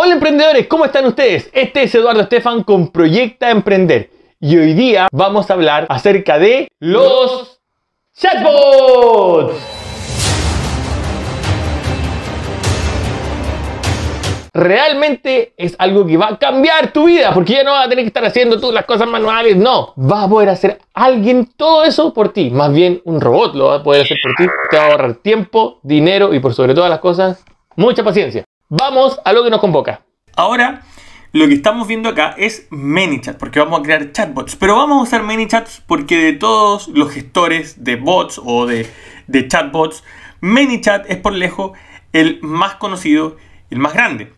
Hola emprendedores, ¿cómo están ustedes? Este es Eduardo Estefan con Proyecta Emprender y hoy día vamos a hablar acerca de los chatbots. Realmente es algo que va a cambiar tu vida porque ya no vas a tener que estar haciendo todas las cosas manuales, no, vas a poder hacer alguien todo eso por ti, más bien un robot lo va a poder hacer por ti, te va a ahorrar tiempo, dinero y por sobre todas las cosas, mucha paciencia vamos a lo que nos convoca. Ahora, lo que estamos viendo acá es ManyChat, porque vamos a crear chatbots. Pero vamos a usar ManyChats porque de todos los gestores de bots o de, de chatbots, ManyChat es por lejos el más conocido y el más grande.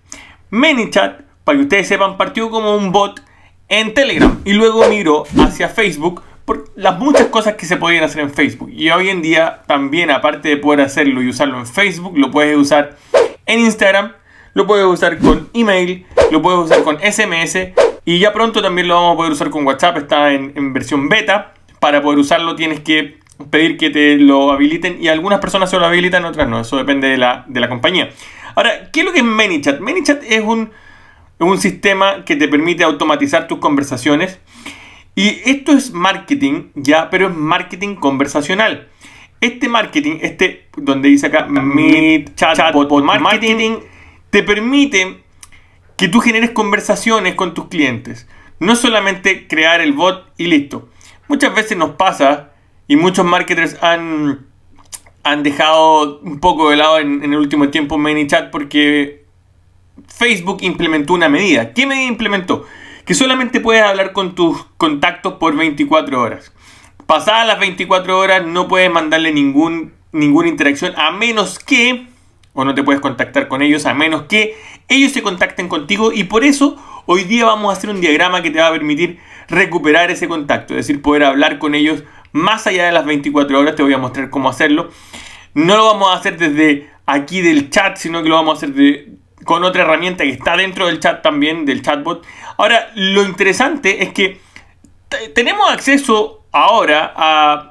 ManyChat, para que ustedes sepan, partió como un bot en Telegram y luego migró hacia Facebook por las muchas cosas que se podían hacer en Facebook. Y hoy en día también, aparte de poder hacerlo y usarlo en Facebook, lo puedes usar en Instagram lo puedes usar con email, lo puedes usar con SMS y ya pronto también lo vamos a poder usar con WhatsApp, está en, versión beta. Para poder usarlo tienes que pedir que te lo habiliten y algunas personas se lo habilitan, otras no, eso depende de la, compañía. Ahora, ¿qué es lo que es ManyChat? ManyChat es un, sistema que te permite automatizar tus conversaciones y esto es marketing ya, pero es marketing conversacional. Este marketing, este donde dice acá ManyChat, marketing, te permite que tú generes conversaciones con tus clientes. No solamente crear el bot y listo. Muchas veces nos pasa y muchos marketers han, han dejado un poco de lado en, el último tiempo ManyChat porque Facebook implementó una medida. ¿Qué medida implementó? Que solamente puedes hablar con tus contactos por 24 horas. Pasadas las 24 horas no puedes mandarle ningún, ninguna interacción a menos que o no te puedes contactar con ellos a menos que ellos se contacten contigo y por eso hoy día vamos a hacer un diagrama que te va a permitir recuperar ese contacto, es decir, poder hablar con ellos más allá de las 24 horas, te voy a mostrar cómo hacerlo. No lo vamos a hacer desde aquí del chat, sino que lo vamos a hacer con otra herramienta que está dentro del chat también, del chatbot. Ahora, lo interesante es que tenemos acceso ahora a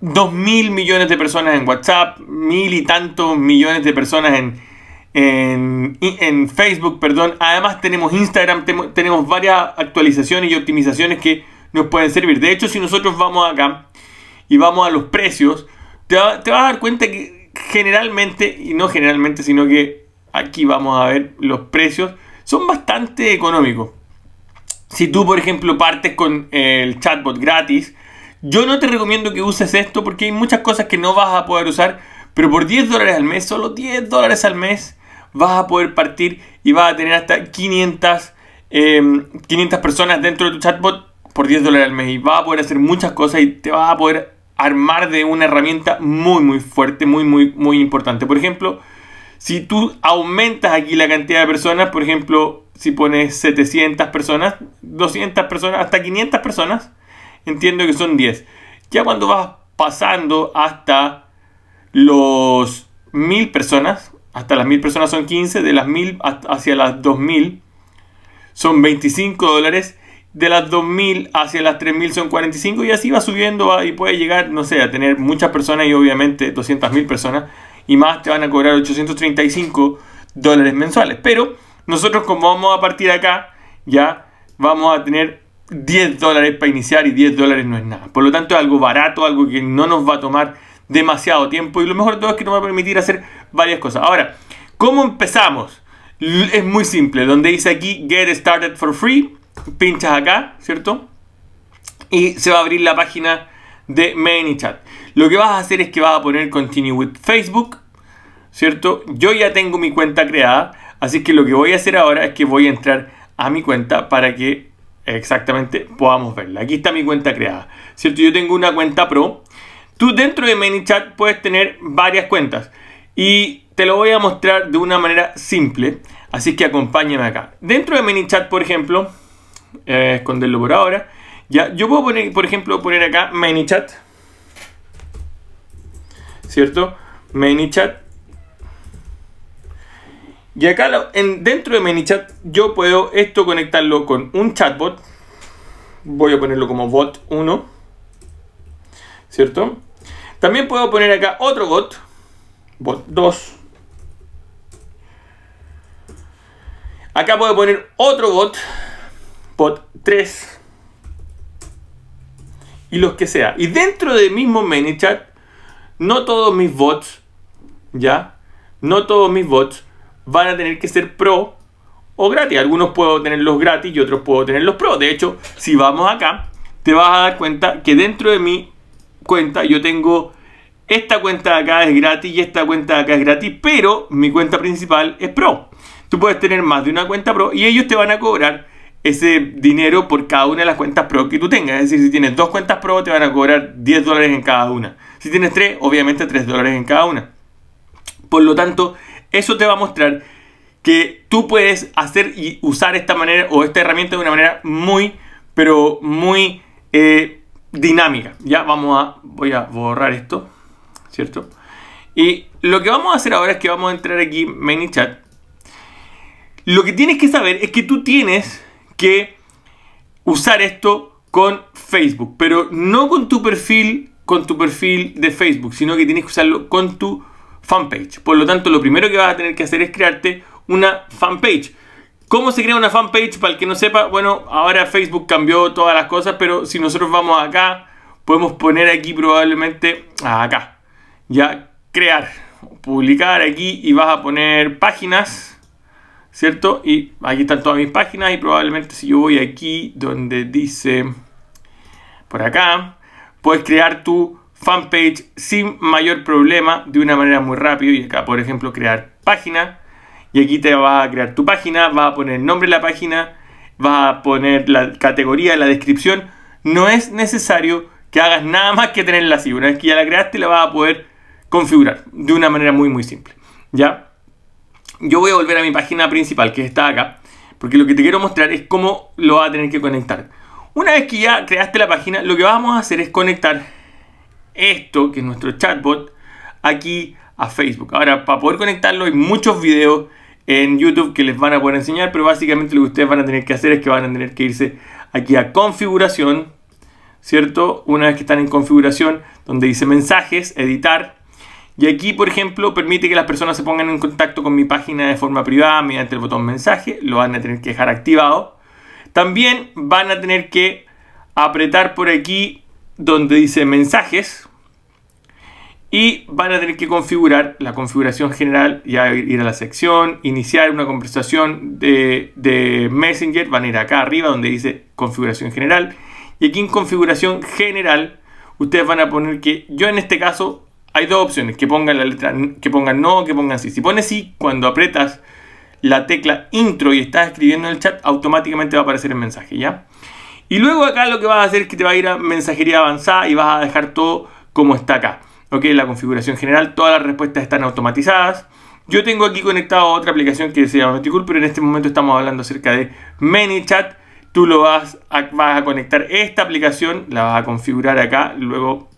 dos mil millones de personas en WhatsApp, mil y tantos millones de personas en, Facebook, perdón. Además tenemos Instagram, tenemos, varias actualizaciones y optimizaciones que nos pueden servir. De hecho, si nosotros vamos acá y vamos a los precios, te vas a dar cuenta que generalmente, y no generalmente, sino que aquí vamos a ver los precios, son bastante económicos. Si tú, por ejemplo, partes con el chatbot gratis, yo no te recomiendo que uses esto porque hay muchas cosas que no vas a poder usar, pero por 10 dólares al mes, solo 10 dólares al mes, vas a poder partir y vas a tener hasta 500, em, personas dentro de tu chatbot por 10 dólares al mes y vas a poder hacer muchas cosas y te vas a poder armar de una herramienta muy muy fuerte, muy muy muy importante. Por ejemplo, si tú aumentas aquí la cantidad de personas, por ejemplo, si pones 700 personas, 200 personas, hasta 500 personas, entiendo que son 10. Ya cuando vas pasando hasta los 1000 personas, hasta las 1000 personas son 15, de las 1000 hacia las 2000 son 25 dólares, de las 2000 hacia las 3000 son 45 y así va subiendo y puede llegar, no sé, a tener muchas personas y obviamente 200.000 personas y más te van a cobrar 835 dólares mensuales. Pero nosotros como vamos a partir acá, ya vamos a tener 10 dólares para iniciar y 10 dólares no es nada. Por lo tanto, es algo barato, algo que no nos va a tomar demasiado tiempo y lo mejor de todo es que nos va a permitir hacer varias cosas. Ahora, ¿cómo empezamos? Es muy simple, donde dice aquí Get Started for Free, pinchas acá, ¿cierto? Y se va a abrir la página de ManyChat. Lo que vas a hacer es que vas a poner Continue with Facebook, ¿cierto? Yo ya tengo mi cuenta creada, así que lo que voy a hacer ahora es que voy a entrar a mi cuenta para que Exactamente, podamos verla. Aquí está mi cuenta creada. ¿Cierto? Yo tengo una cuenta pro. Tú dentro de ManyChat puedes tener varias cuentas. Y te lo voy a mostrar de una manera simple. Así que acompáñame acá. Dentro de ManyChat, por ejemplo, eh, esconderlo por ahora. Ya, yo puedo poner, por ejemplo, poner acá ManyChat. ¿Cierto? ManyChat. Y acá en, dentro de ManyChat yo puedo esto conectarlo con un chatbot. Voy a ponerlo como bot 1. ¿Cierto? También puedo poner acá otro bot. Bot 2. Acá puedo poner otro bot. Bot 3. Y los que sea. Y dentro del mismo ManyChat, no todos mis bots, ¿ya? No todos mis bots van a tener que ser pro o gratis. Algunos puedo tenerlos gratis y otros puedo tenerlos pro. De hecho, si vamos acá, te vas a dar cuenta que dentro de mi cuenta yo tengo esta cuenta de acá es gratis y esta cuenta de acá es gratis, pero mi cuenta principal es pro. Tú puedes tener más de una cuenta pro y ellos te van a cobrar ese dinero por cada una de las cuentas pro que tú tengas. Es decir, si tienes dos cuentas pro, te van a cobrar 10 dólares en cada una. Si tienes tres, obviamente 3 dólares en cada una. Por lo tanto, eso te va a mostrar que tú puedes hacer y usar esta manera o esta herramienta de una manera muy, pero muy eh, dinámica. Ya vamos a, voy a borrar esto, ¿cierto? Y lo que vamos a hacer ahora es que vamos a entrar aquí en ManyChat. Lo que tienes que saber es que tú tienes que usar esto con Facebook, pero no con tu perfil, con tu perfil de Facebook, sino que tienes que usarlo con tu fanpage. Por lo tanto, lo primero que vas a tener que hacer es crearte una fanpage. ¿Cómo se crea una fanpage? Para el que no sepa, bueno, ahora Facebook cambió todas las cosas, pero si nosotros vamos acá, podemos poner aquí probablemente, ah, acá, ya crear, publicar aquí y vas a poner páginas, ¿cierto? Y aquí están todas mis páginas y probablemente si yo voy aquí donde dice, por acá, puedes crear tu fanpage sin mayor problema, de una manera muy rápida. Y acá, por ejemplo, crear página. Y aquí te va a crear tu página, va a poner el nombre de la página, va a poner la categoría, la descripción. No es necesario que hagas nada más que tenerla así. Una vez que ya la creaste, la vas a poder configurar de una manera muy, muy simple. ¿Ya? Yo voy a volver a mi página principal, que está acá, porque lo que te quiero mostrar es cómo lo va a tener que conectar. Una vez que ya creaste la página, lo que vamos a hacer es conectar esto, que es nuestro chatbot, aquí a Facebook. Ahora, para poder conectarlo hay muchos videos en YouTube que les van a poder enseñar, pero básicamente lo que ustedes van a tener que hacer es que van a tener que irse aquí a configuración, ¿cierto? Una vez que están en configuración, donde dice mensajes, editar. Y aquí, por ejemplo, permite que las personas se pongan en contacto con mi página de forma privada mediante el botón mensaje, lo van a tener que dejar activado. También van a tener que apretar por aquí donde dice mensajes y van a tener que configurar la configuración general, ya ir a la sección, iniciar una conversación de, de Messenger, van a ir acá arriba donde dice configuración general y aquí en configuración general ustedes van a poner que yo en este caso hay dos opciones, que pongan la letra, que pongan no, que pongan sí. Si pones sí, cuando aprietas la tecla intro y estás escribiendo en el chat, automáticamente va a aparecer el mensaje, ¿ya? Y luego acá lo que vas a hacer es que te va a ir a mensajería avanzada y vas a dejar todo como está acá. Ok, la configuración general, todas las respuestas están automatizadas. Yo tengo aquí conectado otra aplicación que se llama Meticool, pero en este momento estamos hablando acerca de ManyChat. Tú lo vas a, conectar esta aplicación, la vas a configurar acá, luego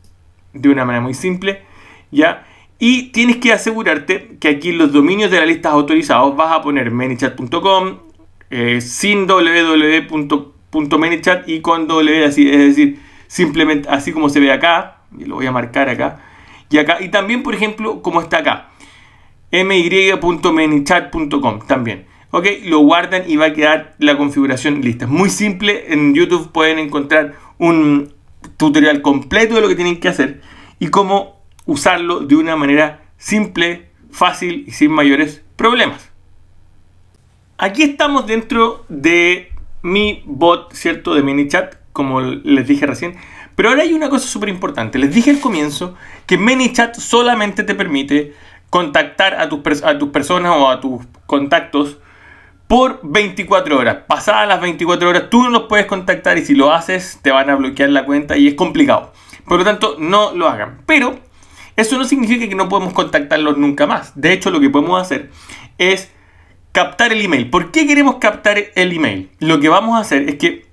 de una manera muy simple, ¿ya? Y tienes que asegurarte que aquí en los dominios de las listas autorizados vas a poner manychat.com, eh, Sin www.com. .menichat y le ve así, es decir, simplemente así como se ve acá, y lo voy a marcar acá, y acá, y también, por ejemplo, como está acá, my.manychat.com también. Ok, lo guardan y va a quedar la configuración lista. muy simple, en YouTube pueden encontrar un tutorial completo de lo que tienen que hacer y cómo usarlo de una manera simple, fácil y sin mayores problemas. Aquí estamos dentro de mi bot, ¿cierto? De mini chat, como les dije recién. Pero ahora hay una cosa súper importante. Les dije al comienzo que ManyChat solamente te permite contactar a tus, a tus personas o a tus contactos por 24 horas. Pasadas las 24 horas tú no los puedes contactar y si lo haces te van a bloquear la cuenta y es complicado. Por lo tanto, no lo hagan. Pero eso no significa que no podemos contactarlos nunca más. De hecho, lo que podemos hacer es captar el email. ¿Por qué queremos captar el email? Lo que vamos a hacer es que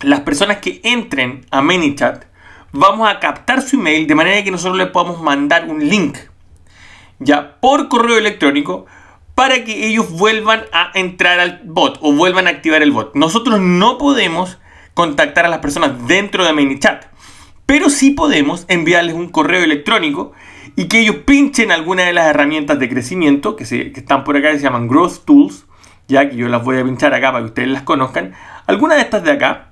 las personas que entren a ManyChat vamos a captar su email de manera que nosotros les podamos mandar un link ya por correo electrónico para que ellos vuelvan a entrar al bot o vuelvan a activar el bot. Nosotros no podemos contactar a las personas dentro de ManyChat, pero sí podemos enviarles un correo electrónico y que ellos pinchen alguna de las herramientas de crecimiento que, se, están por acá, que se llaman Growth Tools, ya que yo las voy a pinchar acá para que ustedes las conozcan, algunas de estas de acá,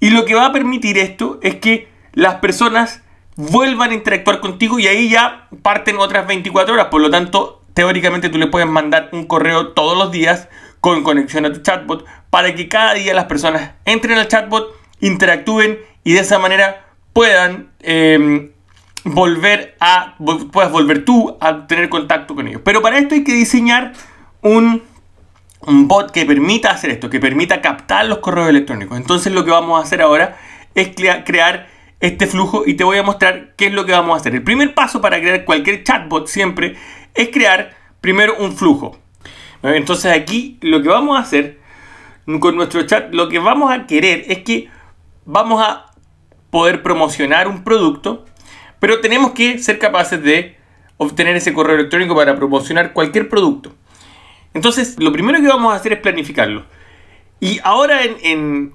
y lo que va a permitir esto es que las personas vuelvan a interactuar contigo y ahí ya parten otras 24 horas, por lo tanto, teóricamente tú le puedes mandar un correo todos los días con conexión a tu chatbot para que cada día las personas entren al chatbot, interactúen y de esa manera puedan em, volver a, puedas volver tú a tener contacto con ellos. Pero para esto hay que diseñar un, un bot que permita hacer esto, que permita captar los correos electrónicos. Entonces lo que vamos a hacer ahora es crear este flujo y te voy a mostrar qué es lo que vamos a hacer. El primer paso para crear cualquier chatbot siempre es crear primero un flujo. Entonces aquí lo que vamos a hacer con nuestro chat, lo que vamos a querer es que vamos a poder promocionar un producto pero tenemos que ser capaces de obtener ese correo electrónico para promocionar cualquier producto. Entonces, lo primero que vamos a hacer es planificarlo. Y ahora en,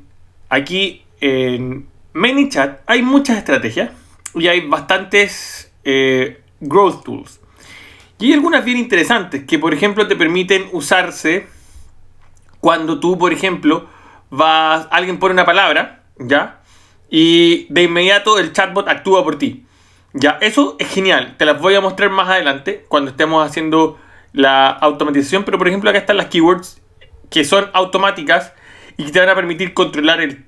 aquí en ManyChat hay muchas estrategias y hay bastantes eh, growth tools. Y hay algunas bien interesantes que, por ejemplo, te permiten usarse cuando tú, por ejemplo, vas, alguien pone una palabra, ¿ya? Y de inmediato el chatbot actúa por ti. Ya, eso es genial. Te las voy a mostrar más adelante cuando estemos haciendo la automatización. Pero por ejemplo, acá están las keywords que son automáticas y que te van a permitir controlar el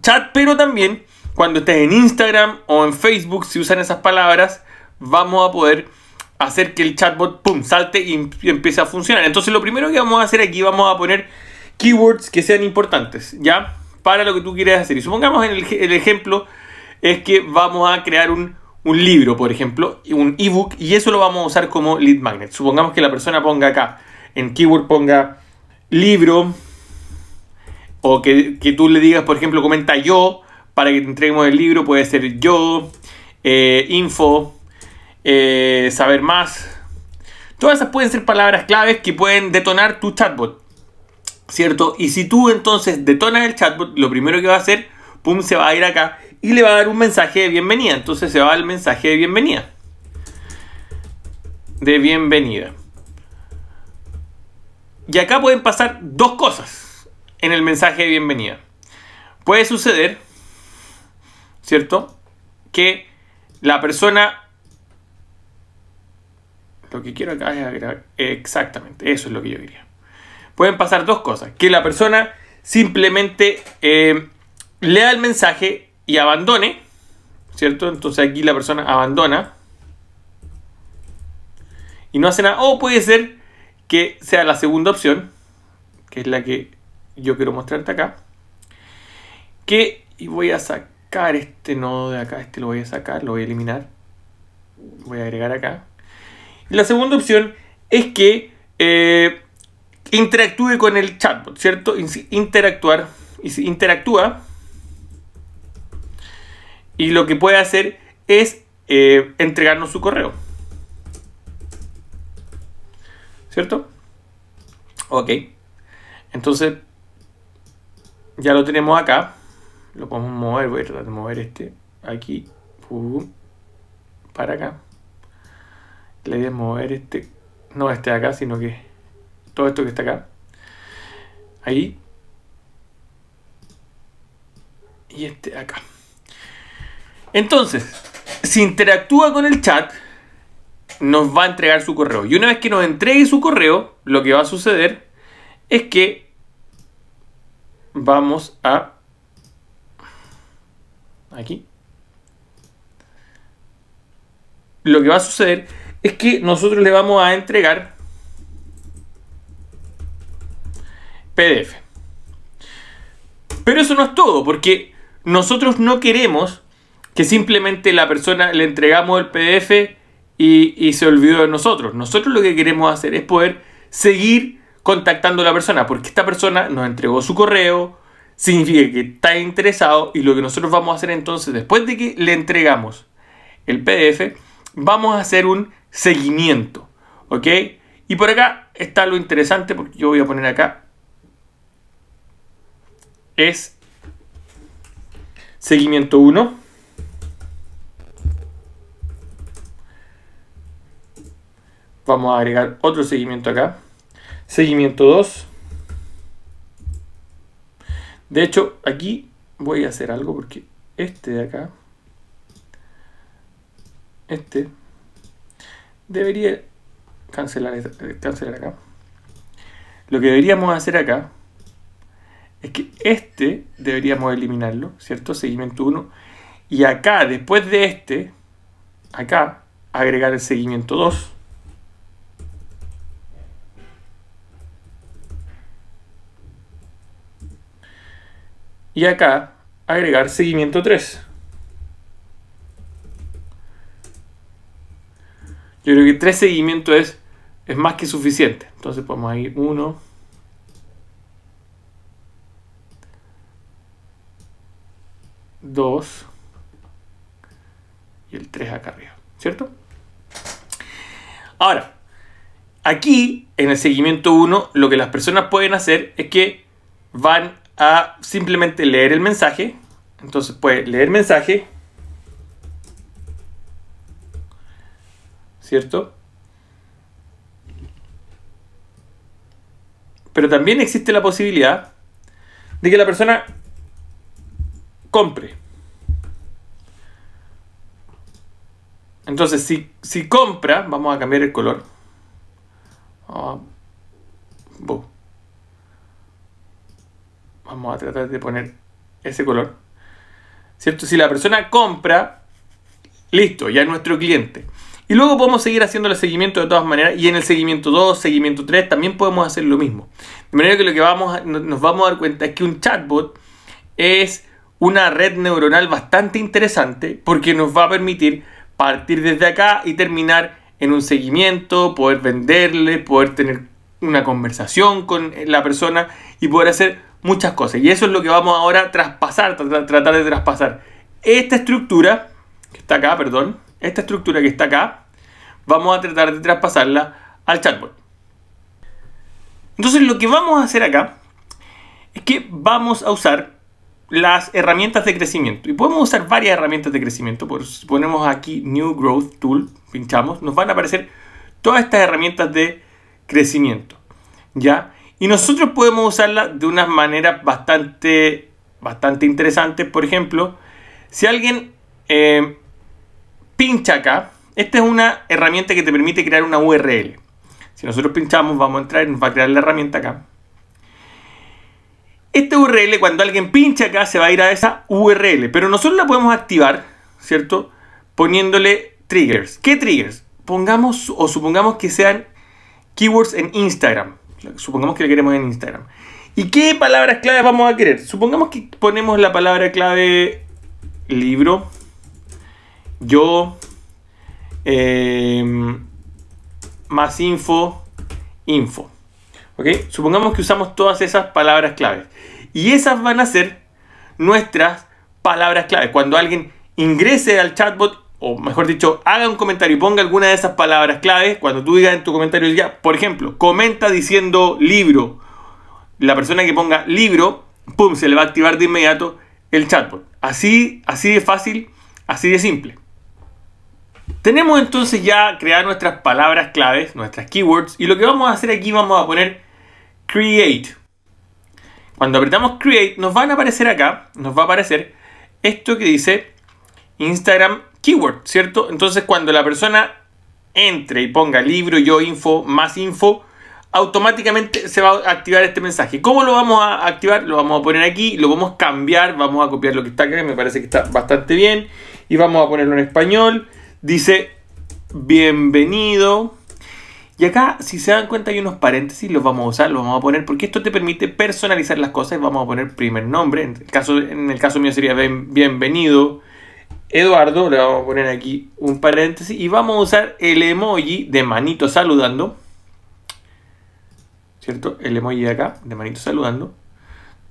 chat. Pero también cuando estés en Instagram o en Facebook, si usan esas palabras, vamos a poder hacer que el chatbot pum, salte y em-, empiece a funcionar. Entonces, lo primero que vamos a hacer aquí, vamos a poner keywords que sean importantes, ¿ya? Para lo que tú quieras hacer. Y supongamos en el ejemplo es que vamos a crear un un libro, por ejemplo, un ebook, y eso lo vamos a usar como lead magnet. Supongamos que la persona ponga acá, en keyword ponga libro, o que, tú le digas, por ejemplo, comenta yo, para que te entreguemos el libro, puede ser yo, eh, info, eh, saber más. Todas esas pueden ser palabras claves que pueden detonar tu chatbot, ¿cierto? Y si tú entonces detonas el chatbot, lo primero que va a hacer, pum, se va a ir acá y le va a dar un mensaje de bienvenida. Entonces se va al mensaje de bienvenida. De bienvenida. Y acá pueden pasar dos cosas en el mensaje de bienvenida. Puede suceder, ¿cierto? Que la persona... Lo que quiero acá es agregar... Exactamente, eso es lo que yo diría. Pueden pasar dos cosas. Que la persona simplemente eh, lea el mensaje y abandone, ¿cierto? Entonces aquí la persona abandona y no hace nada. O puede ser que sea la segunda opción, que es la que yo quiero mostrarte acá. Que voy a sacar este nodo de acá, este lo voy a sacar, lo voy a eliminar. Voy a agregar acá. Y la segunda opción es que eh, interactúe con el chatbot, ¿cierto? Interactuar. Y interactúa, y lo que puede hacer es eh, entregarnos su correo. ¿Cierto? Ok. Entonces, ya lo tenemos acá. Lo podemos mover, voy a tratar mover este aquí. Uh, para acá. Le voy a mover este, no este de acá, sino que todo esto que está acá. Ahí. Y este acá. Entonces, si interactúa con el chat, nos va a entregar su correo. Y una vez que nos entregue su correo, lo que va a suceder es que vamos a... Aquí. Lo que va a suceder es que nosotros le vamos a entregar PDF. Pero eso no es todo, porque nosotros no queremos que simplemente la persona le entregamos el PDF y, se olvidó de nosotros. Nosotros lo que queremos hacer es poder seguir contactando a la persona, porque esta persona nos entregó su correo, significa que está interesado y lo que nosotros vamos a hacer entonces, después de que le entregamos el PDF, vamos a hacer un seguimiento, ¿ok? Y por acá está lo interesante, porque yo voy a poner acá, es seguimiento 1. Vamos a agregar otro seguimiento acá. Seguimiento 2. De hecho, aquí voy a hacer algo porque este de acá, este, debería cancelar, eh, cancelar acá. Lo que deberíamos hacer acá es que este deberíamos eliminarlo, ¿cierto? Seguimiento 1. Y acá, después de este, acá, agregar el seguimiento 2. y acá agregar seguimiento 3. Yo creo que 3 seguimientos es, es más que suficiente. Entonces podemos ir 1. 2 y el 3 acá arriba, ¿cierto? Ahora, aquí en el seguimiento 1 lo que las personas pueden hacer es que van a simplemente leer el mensaje. Entonces puede leer mensaje, ¿cierto? Pero también existe la posibilidad de que la persona compre. Entonces, si, compra, vamos a cambiar el color. Ah, Vamos a tratar de poner ese color. ¿Cierto? Si la persona compra, listo, ya es nuestro cliente. Y luego podemos seguir haciendo el seguimiento de todas maneras. Y en el seguimiento 2, seguimiento 3, también podemos hacer lo mismo. De manera que lo que vamos nos vamos a dar cuenta es que un chatbot es una red neuronal bastante interesante porque nos va a permitir partir desde acá y terminar en un seguimiento, poder venderle, poder tener una conversación con la persona y poder hacer muchas cosas. Y eso es lo que vamos ahora a traspasar, tratar de traspasar. Esta estructura, que está acá, perdón, esta estructura que está acá, vamos a tratar de traspasarla al chatbot. Entonces lo que vamos a hacer acá es que vamos a usar las herramientas de crecimiento. Y podemos usar varias herramientas de crecimiento. Por, si ponemos aquí New Growth Tool, pinchamos, nos van a aparecer todas estas herramientas de crecimiento. ¿Ya? Y nosotros podemos usarla de unas maneras bastante, bastante interesantes. Por ejemplo, si alguien eh, pincha acá, esta es una herramienta que te permite crear una URL. Si nosotros pinchamos, vamos a entrar y nos va a crear la herramienta acá. Esta URL, cuando alguien pincha acá, se va a ir a esa URL. Pero nosotros la podemos activar, ¿cierto? Poniéndole triggers. ¿Qué triggers? Pongamos o supongamos que sean keywords en Instagram. Supongamos que queremos en Instagram. ¿Y qué palabras claves vamos a querer? Supongamos que ponemos la palabra clave libro, yo, em, más info, info. ¿Ok? Supongamos que usamos todas esas palabras claves. Y esas van a ser nuestras palabras claves. Cuando alguien ingrese al chatbot o mejor dicho, haga un comentario y ponga alguna de esas palabras claves. Cuando tú digas en tu comentario, ya, por ejemplo, comenta diciendo libro. La persona que ponga libro, pum, se le va a activar de inmediato el chatbot. Así, así de fácil, así de simple. Tenemos entonces ya creadas nuestras palabras claves, nuestras keywords, y lo que vamos a hacer aquí vamos a poner create. Cuando apretamos create nos van a aparecer acá, nos va a aparecer esto que dice Instagram keyword, ¿cierto? Entonces cuando la persona entre y ponga libro, yo info, más info, automáticamente se va a activar este mensaje. ¿Cómo lo vamos a activar? Lo vamos a poner aquí, lo vamos a cambiar, vamos a copiar lo que está acá, que me parece que está bastante bien, y vamos a ponerlo en español. Dice, bienvenido. Y acá, si se dan cuenta, hay unos paréntesis, los vamos a usar, los vamos a poner, porque esto te permite personalizar las cosas. Vamos a poner primer nombre, en el caso, en el caso mío sería bienvenido. Eduardo, le vamos a poner aquí un paréntesis y vamos a usar el emoji de manito saludando. ¿Cierto? El emoji de acá, de manito saludando.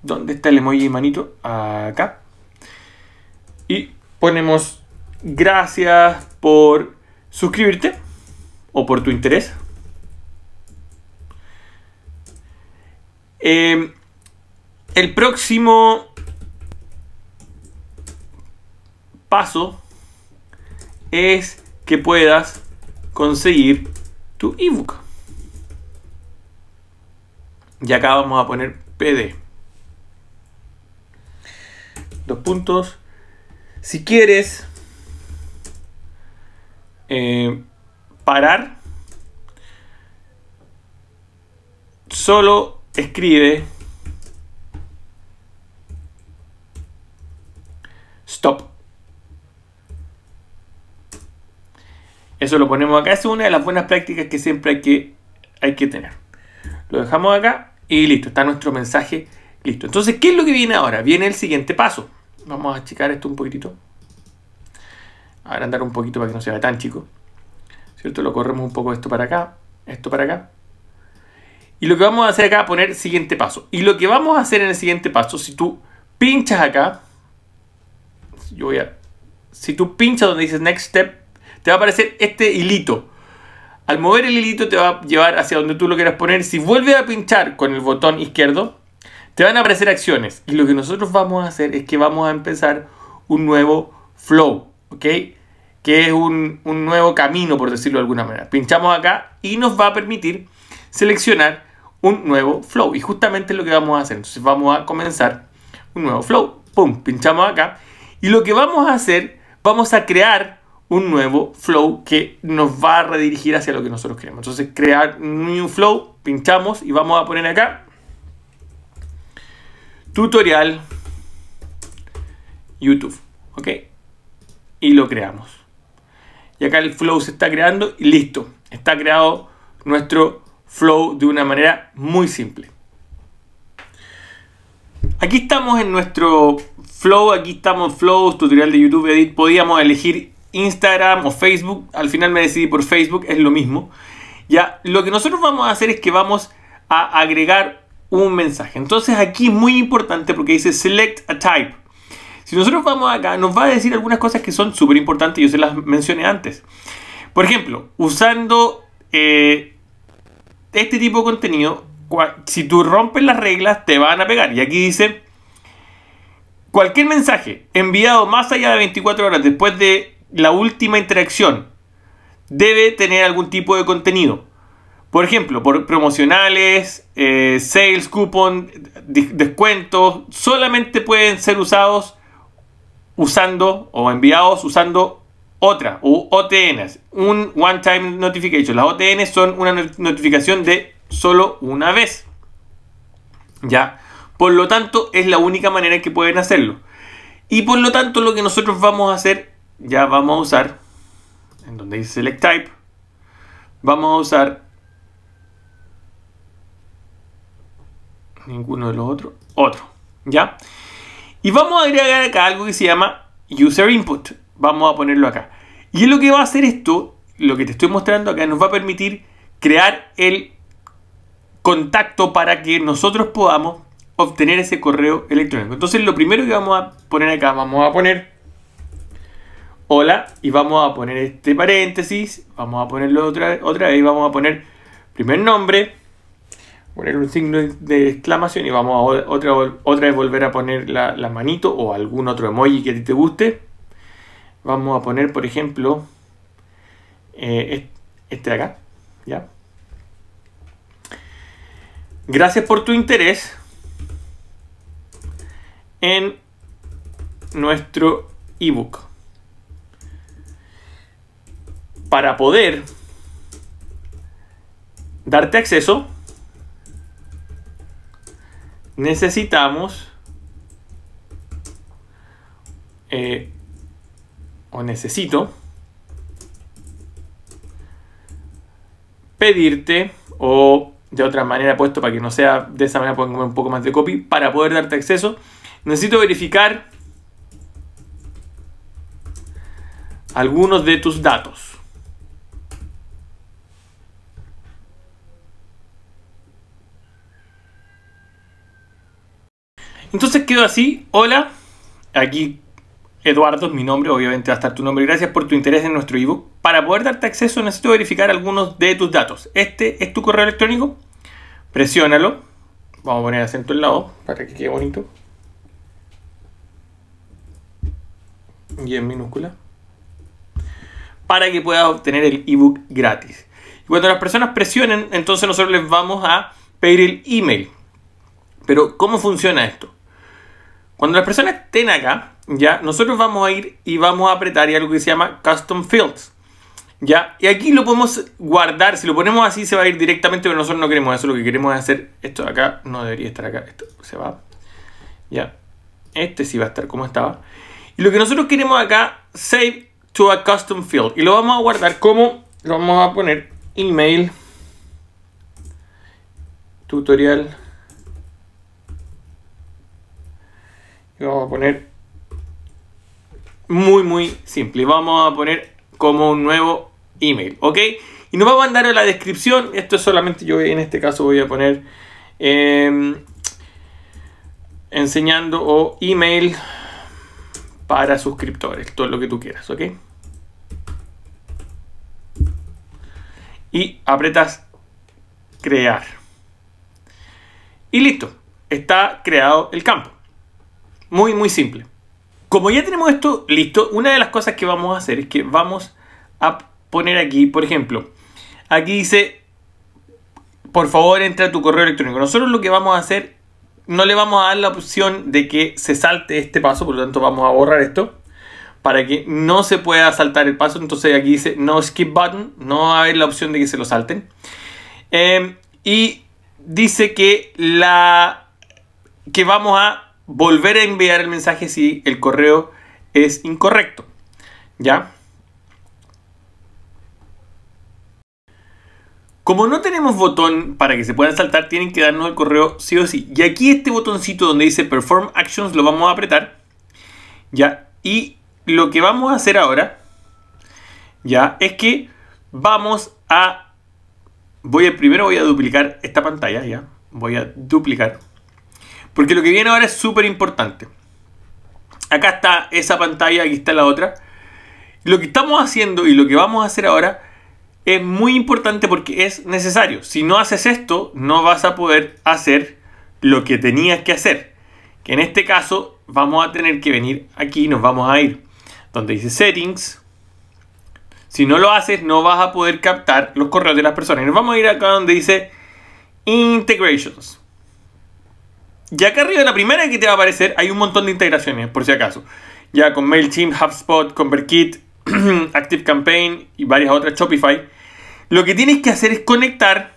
¿Dónde está el emoji de manito? Acá. Y ponemos gracias por suscribirte o por tu interés. Em, el próximo paso es que puedas conseguir tu ebook. Y acá vamos a poner PD. Dos puntos. Si quieres eh, parar, solo escribe stop. Eso lo ponemos acá. Es una de las buenas prácticas que siempre hay que, hay que tener. Lo dejamos acá y listo. Está nuestro mensaje listo. Entonces, ¿qué es lo que viene ahora? Viene el siguiente paso. Vamos a achicar esto un poquitito. Agrandar un poquito para que no se vea tan chico. ¿Cierto? Lo corremos un poco esto para acá. Esto para acá. Y lo que vamos a hacer acá, es poner siguiente paso. Y lo que vamos a hacer en el siguiente paso, si tú pinchas acá, yo voy a, si tú pinchas donde dice next step, te va a aparecer este hilito. Al mover el hilito te va a llevar hacia donde tú lo quieras poner. Si vuelves a pinchar con el botón izquierdo, te van a aparecer acciones. Y lo que nosotros vamos a hacer es que vamos a empezar un nuevo flow, ¿ok? Que es un, un nuevo camino, por decirlo de alguna manera. Pinchamos acá y nos va a permitir seleccionar un nuevo flow. Y justamente es lo que vamos a hacer. Entonces vamos a comenzar un nuevo flow. ¡Pum! Pinchamos acá. Y lo que vamos a hacer, vamos a crear un nuevo flow que nos va a redirigir hacia lo que nosotros queremos. Entonces, crear new flow, pinchamos y vamos a poner acá tutorial YouTube, ¿ok? Y lo creamos. Y acá el flow se está creando y listo. Está creado nuestro flow de una manera muy simple. Aquí estamos en nuestro flow, aquí estamos en flows, tutorial de YouTube Edit. Podíamos elegir Instagram o Facebook, al final me decidí por Facebook, es lo mismo. Ya, lo que nosotros vamos a hacer es que vamos a agregar un mensaje. Entonces aquí es muy importante porque dice select a type. Si nosotros vamos acá, nos va a decir algunas cosas que son súper importantes, yo se las mencioné antes. Por ejemplo, usando eh, este tipo de contenido, si tú rompes las reglas, te van a pegar. Y aquí dice, cualquier mensaje enviado más allá de 24 horas después de la última interacción debe tener algún tipo de contenido. Por ejemplo, por promocionales, eh, sales coupon, descuentos, solamente pueden ser usados usando o enviados usando otra O OTNs, un one time notification. Las OTN son una notificación de solo una vez. ¿Ya? Por lo tanto, es la única manera que pueden hacerlo. Y por lo tanto, lo que nosotros vamos a hacer ya vamos a usar, en donde dice Select Type, vamos a usar ninguno de los otros, otro, ¿ya? Y vamos a agregar acá algo que se llama User Input, vamos a ponerlo acá. Y es lo que va a hacer esto, lo que te estoy mostrando acá, nos va a permitir crear el contacto para que nosotros podamos obtener ese correo electrónico. Entonces lo primero que vamos a poner acá, vamos a poner hola y vamos a poner este paréntesis, vamos a ponerlo otra, otra vez, vamos a poner primer nombre, poner un signo de exclamación y vamos a otra, otra vez volver a poner la, manito o algún otro emoji que a ti te guste. Vamos a poner, por ejemplo, eh, este de acá, ¿ya? Gracias por tu interés en nuestro ebook para poder darte acceso, necesitamos eh, o necesito pedirte o de otra manera puesto para que no sea de esa manera pongo un poco más de copy para poder darte acceso necesito verificar algunos de tus datos Entonces quedó así, hola, aquí Eduardo es mi nombre, obviamente va a estar tu nombre, gracias por tu interés en nuestro ebook. Para poder darte acceso necesito verificar algunos de tus datos. Este es tu correo electrónico, presiónalo, vamos a poner acento al lado para que quede bonito. Y en minúscula. Para que puedas obtener el ebook gratis. Y cuando las personas presionen, entonces nosotros les vamos a pedir el email. Pero, ¿cómo funciona esto? Cuando las personas estén acá, ya, nosotros vamos a ir y vamos a apretar algo que se llama Custom Fields. ¿Ya? Y aquí lo podemos guardar. Si lo ponemos así, se va a ir directamente, pero nosotros no queremos eso. Lo que queremos es hacer esto de acá. No debería estar acá. Esto se va. ¿Ya? Este sí va a estar como estaba. Y lo que nosotros queremos acá, save to a custom field. Y lo vamos a guardar como, lo vamos a poner email tutorial vamos a poner muy, muy simple. Vamos a poner como un nuevo email, ¿ok? Y nos vamos a mandar a la descripción. Esto es solamente yo en este caso voy a poner em, enseñando o email para suscriptores, todo lo que tú quieras, ¿ok? Y apretas crear. Y listo, está creado el campo. Muy, muy simple. Como ya tenemos esto listo, una de las cosas que vamos a hacer es que vamos a poner aquí, por ejemplo, aquí dice, por favor entra a tu correo electrónico. Nosotros lo que vamos a hacer, no le vamos a dar la opción de que se salte este paso, por lo tanto vamos a borrar esto para que no se pueda saltar el paso. Entonces aquí dice no skip button, no va a haber la opción de que se lo salten. Em, y dice que la que vamos a volver a enviar el mensaje si el correo es incorrecto. ¿Ya? Como no tenemos botón para que se puedan saltar, tienen que darnos el correo sí o sí. Y aquí este botoncito donde dice Perform Actions lo vamos a apretar. ¿Ya? Y lo que vamos a hacer ahora, ¿ya? Es que vamos a... Voy a, primero voy a duplicar esta pantalla, ¿ya? Voy a duplicar. Porque lo que viene ahora es súper importante. Acá está esa pantalla, aquí está la otra. Lo que estamos haciendo y lo que vamos a hacer ahora es muy importante porque es necesario. Si no haces esto, no vas a poder hacer lo que tenías que hacer. Que en este caso vamos a tener que venir aquí, nos vamos a ir donde dice settings. Si no lo haces, no vas a poder captar los correos de las personas. Y nos vamos a ir acá donde dice integrations. Ya acá arriba, la primera que te va a aparecer, hay un montón de integraciones, por si acaso. Ya con MailChimp, HubSpot, ConvertKit, ActiveCampaign y varias otras, Shopify. Lo que tienes que hacer es conectar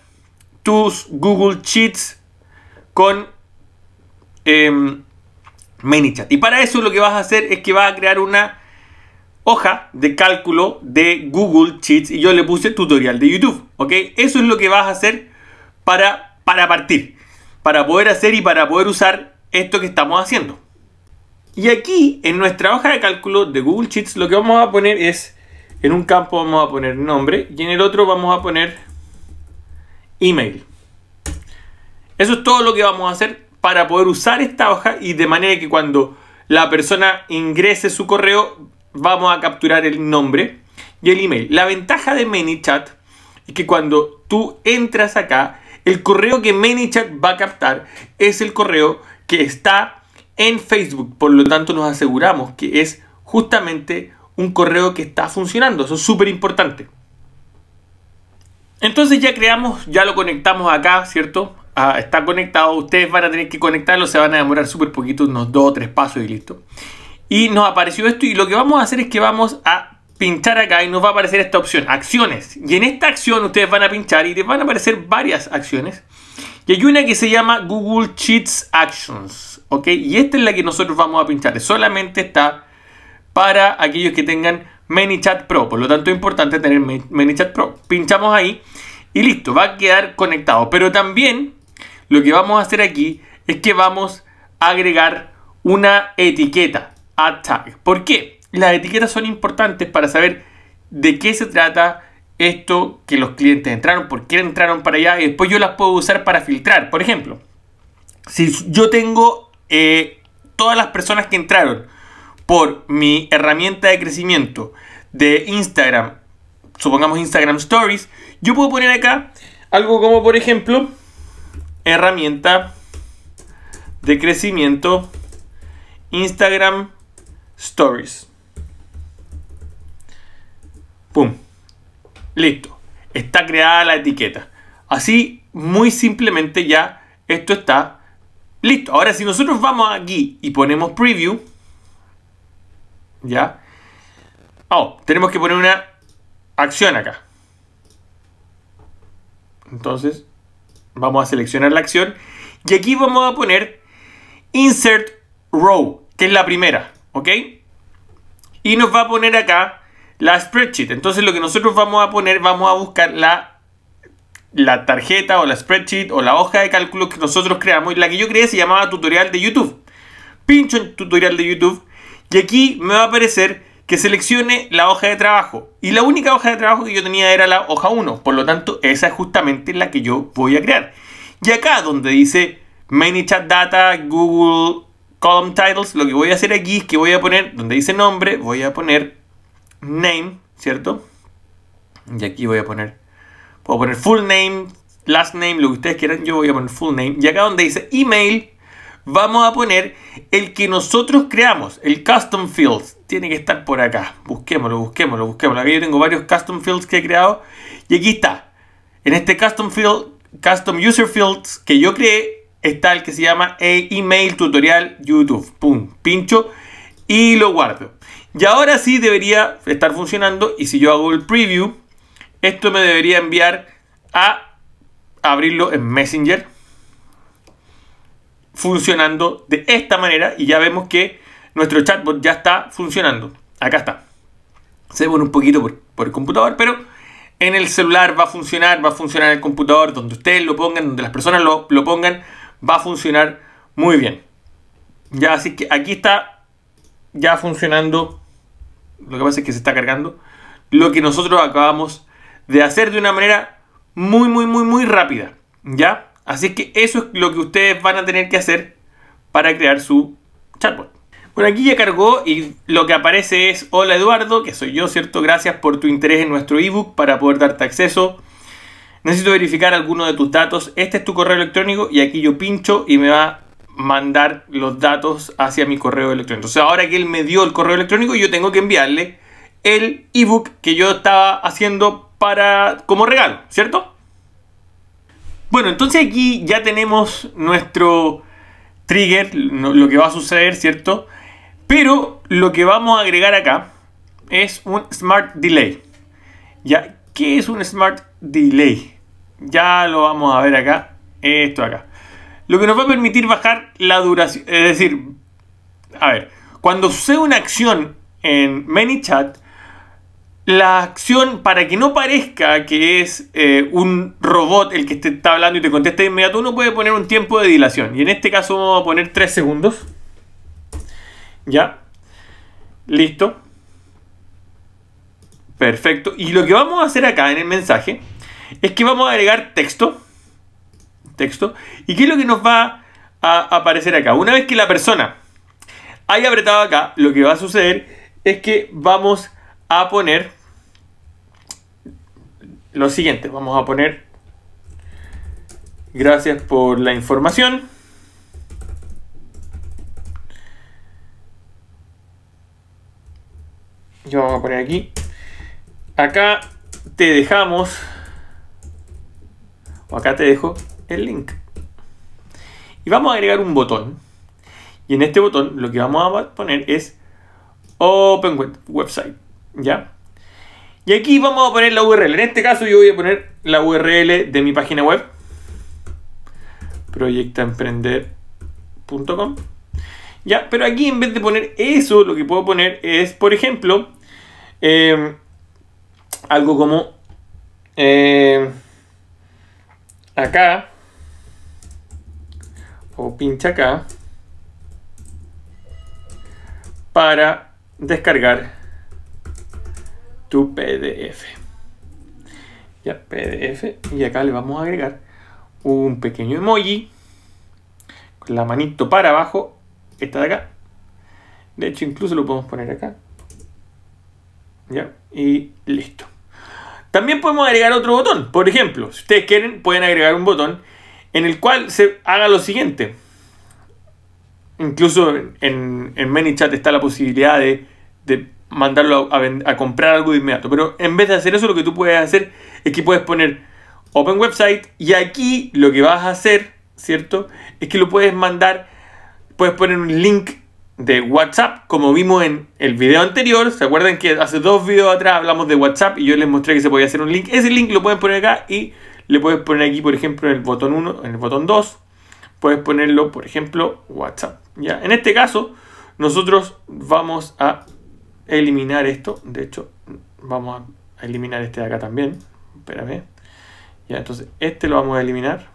tus Google Sheets con eh, ManyChat. Y para eso lo que vas a hacer es que vas a crear una hoja de cálculo de Google Sheets y yo le puse tutorial de YouTube. ¿Ok? Eso es lo que vas a hacer para, para partir para poder hacer y para poder usar esto que estamos haciendo. Y aquí, en nuestra hoja de cálculo de Google Sheets, lo que vamos a poner es, en un campo vamos a poner nombre y en el otro vamos a poner email. Eso es todo lo que vamos a hacer para poder usar esta hoja y de manera que cuando la persona ingrese su correo, vamos a capturar el nombre y el email. La ventaja de ManyChat es que cuando tú entras acá, el correo que ManyChat va a captar es el correo que está en Facebook. Por lo tanto, nos aseguramos que es justamente un correo que está funcionando. Eso es súper importante. Entonces ya creamos, ya lo conectamos acá, ¿cierto? Ah, está conectado, ustedes van a tener que conectarlo, se van a demorar súper poquito, unos dos o tres pasos y listo. Y nos apareció esto y lo que vamos a hacer es que vamos a pinchar acá y nos va a aparecer esta opción, acciones. Y en esta acción ustedes van a pinchar y les van a aparecer varias acciones. Y hay una que se llama Google Sheets Actions, ¿ok? Y esta es la que nosotros vamos a pinchar. Solamente está para aquellos que tengan ManyChat Pro. Por lo tanto, es importante tener ManyChat Pro. Pinchamos ahí y listo, va a quedar conectado. Pero también lo que vamos a hacer aquí es que vamos a agregar una etiqueta, tag. ¿Por qué? las etiquetas son importantes para saber de qué se trata esto que los clientes entraron, por qué entraron para allá y después yo las puedo usar para filtrar. Por ejemplo, si yo tengo eh, todas las personas que entraron por mi herramienta de crecimiento de Instagram, supongamos Instagram Stories, yo puedo poner acá algo como por ejemplo herramienta de crecimiento Instagram Stories. ¡Pum! Listo. Está creada la etiqueta. Así, muy simplemente ya esto está listo. Ahora, si nosotros vamos aquí y ponemos preview, ¿ya? Oh, tenemos que poner una acción acá. Entonces, vamos a seleccionar la acción. Y aquí vamos a poner insert row, que es la primera, ¿ok? Y nos va a poner acá la spreadsheet. Entonces lo que nosotros vamos a poner, vamos a buscar la, la tarjeta o la spreadsheet o la hoja de cálculo que nosotros creamos. Y la que yo creé se llamaba tutorial de YouTube. Pincho en tutorial de YouTube y aquí me va a aparecer que seleccione la hoja de trabajo. Y la única hoja de trabajo que yo tenía era la hoja 1. Por lo tanto, esa es justamente la que yo voy a crear. Y acá donde dice Chat Data, Google Column Titles, lo que voy a hacer aquí es que voy a poner, donde dice nombre, voy a poner name, ¿cierto? Y aquí voy a poner, puedo poner full name, last name, lo que ustedes quieran, yo voy a poner full name. Y acá donde dice email, vamos a poner el que nosotros creamos, el custom fields. Tiene que estar por acá. Busquémoslo, busquémoslo, busquémoslo. Aquí yo tengo varios custom fields que he creado. Y aquí está. En este custom field, custom user fields que yo creé, está el que se llama eh, email tutorial YouTube. Pum, pincho y lo guardo. Y ahora sí debería estar funcionando. Y si yo hago el preview, esto me debería enviar a abrirlo en Messenger. Funcionando de esta manera. Y ya vemos que nuestro chatbot ya está funcionando. Acá está. Se pone un poquito por, el computador, pero en el celular va a funcionar, va a funcionar el computador, donde ustedes lo pongan, donde las personas lo, lo pongan, va a funcionar muy bien. Ya, así que aquí está ya funcionando lo que pasa es que se está cargando. Lo que nosotros acabamos de hacer de una manera muy, muy, muy, muy rápida. ¿Ya? Así que eso es lo que ustedes van a tener que hacer para crear su chatbot. Bueno, aquí ya cargó y lo que aparece es Hola Eduardo, que soy yo, ¿cierto? Gracias por tu interés en nuestro ebook para poder darte acceso. Necesito verificar alguno de tus datos. Este es tu correo electrónico y aquí yo pincho y me va mandar los datos hacia mi correo electrónico. Entonces ahora que él me dio el correo electrónico, yo tengo que enviarle el ebook que yo estaba haciendo para como regalo, ¿cierto? Bueno, entonces aquí ya tenemos nuestro trigger, lo que va a suceder, ¿cierto? Pero lo que vamos a agregar acá es un Smart Delay. ¿Ya? ¿Qué es un Smart Delay? Ya lo vamos a ver acá. Esto acá lo que nos va a permitir bajar la duración. Es decir, a ver, cuando sucede una acción en ManyChat, la acción, para que no parezca que es eh, un robot el que está hablando y te conteste de inmediato, uno puede poner un tiempo de dilación. Y en este caso vamos a poner 3 segundos. Ya. Listo. Perfecto. Y lo que vamos a hacer acá en el mensaje es que vamos a agregar texto texto. ¿Y qué es lo que nos va a aparecer acá? Una vez que la persona haya apretado acá, lo que va a suceder es que vamos a poner lo siguiente. Vamos a poner gracias por la información. Yo vamos a poner aquí. Acá te dejamos. O acá te dejo el link. Y vamos a agregar un botón. Y en este botón lo que vamos a poner es Open Website. ¿Ya? Y aquí vamos a poner la URL. En este caso yo voy a poner la URL de mi página web. Proyectaemprender.com. Ya, pero aquí en vez de poner eso, lo que puedo poner es, por ejemplo, em, algo como em, acá o pincha acá para descargar tu PDF. Ya, PDF. Y acá le vamos a agregar un pequeño emoji con la manito para abajo, esta de acá. De hecho, incluso lo podemos poner acá. Ya, y listo. También podemos agregar otro botón. Por ejemplo, si ustedes quieren, pueden agregar un botón en el cual se haga lo siguiente. Incluso en, en ManyChat está la posibilidad de, mandarlo a, comprar algo de inmediato. Pero en vez de hacer eso, lo que tú puedes hacer es que puedes poner Open Website y aquí lo que vas a hacer, ¿cierto? Es que lo puedes mandar, puedes poner un link de WhatsApp, como vimos en el video anterior. ¿Se acuerdan que hace dos videos atrás hablamos de WhatsApp y yo les mostré que se podía hacer un link? Ese link lo pueden poner acá y le puedes poner aquí, por ejemplo, en el botón 1, en el botón 2, puedes ponerlo, por ejemplo, WhatsApp. ¿ya? En este caso, nosotros vamos a eliminar esto. De hecho, vamos a eliminar este de acá también. Espérame. Ya, entonces, este lo vamos a eliminar.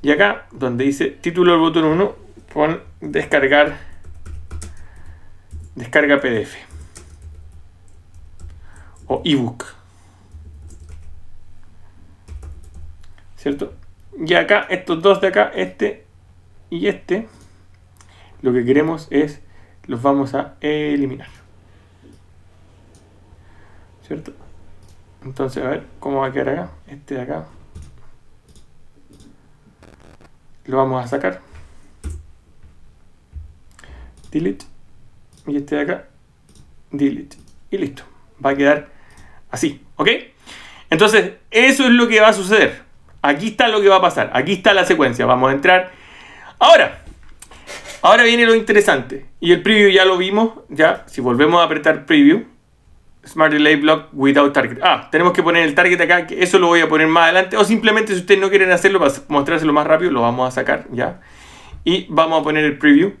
Y acá, donde dice título del botón 1, pon descargar, descarga PDF o ebook. ¿cierto? Y acá, estos dos de acá, este y este, lo que queremos es, los vamos a eliminar. ¿Cierto? Entonces, a ver, ¿cómo va a quedar acá? Este de acá. Lo vamos a sacar. Delete. Y este de acá. Delete. Y listo. Va a quedar así, ¿ok? Entonces, eso es lo que va a suceder. Aquí está lo que va a pasar. Aquí está la secuencia. Vamos a entrar. Ahora, ahora viene lo interesante. Y el preview ya lo vimos. Ya, si volvemos a apretar preview. Smart Delay Block Without Target. Ah, tenemos que poner el target acá, eso lo voy a poner más adelante. O simplemente si ustedes no quieren hacerlo para mostrárselo más rápido, lo vamos a sacar ya. Y vamos a poner el preview.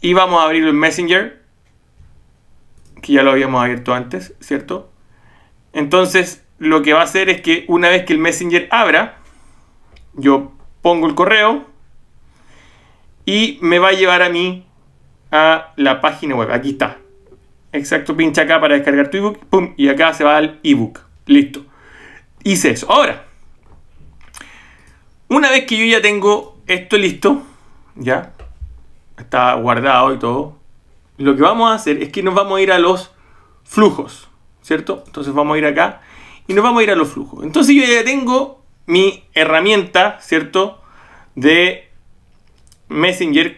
Y vamos a abrir el Messenger. Que ya lo habíamos abierto antes, ¿cierto? Entonces, lo que va a hacer es que una vez que el Messenger abra, yo pongo el correo y me va a llevar a mí a la página web. Aquí está. Exacto, pincha acá para descargar tu ebook, y acá se va al ebook. Listo. Hice eso. Ahora, una vez que yo ya tengo esto listo, ya está guardado y todo, lo que vamos a hacer es que nos vamos a ir a los flujos, ¿cierto? Entonces vamos a ir acá y nos vamos a ir a los flujos. Entonces yo ya tengo mi herramienta, ¿cierto? De Messenger,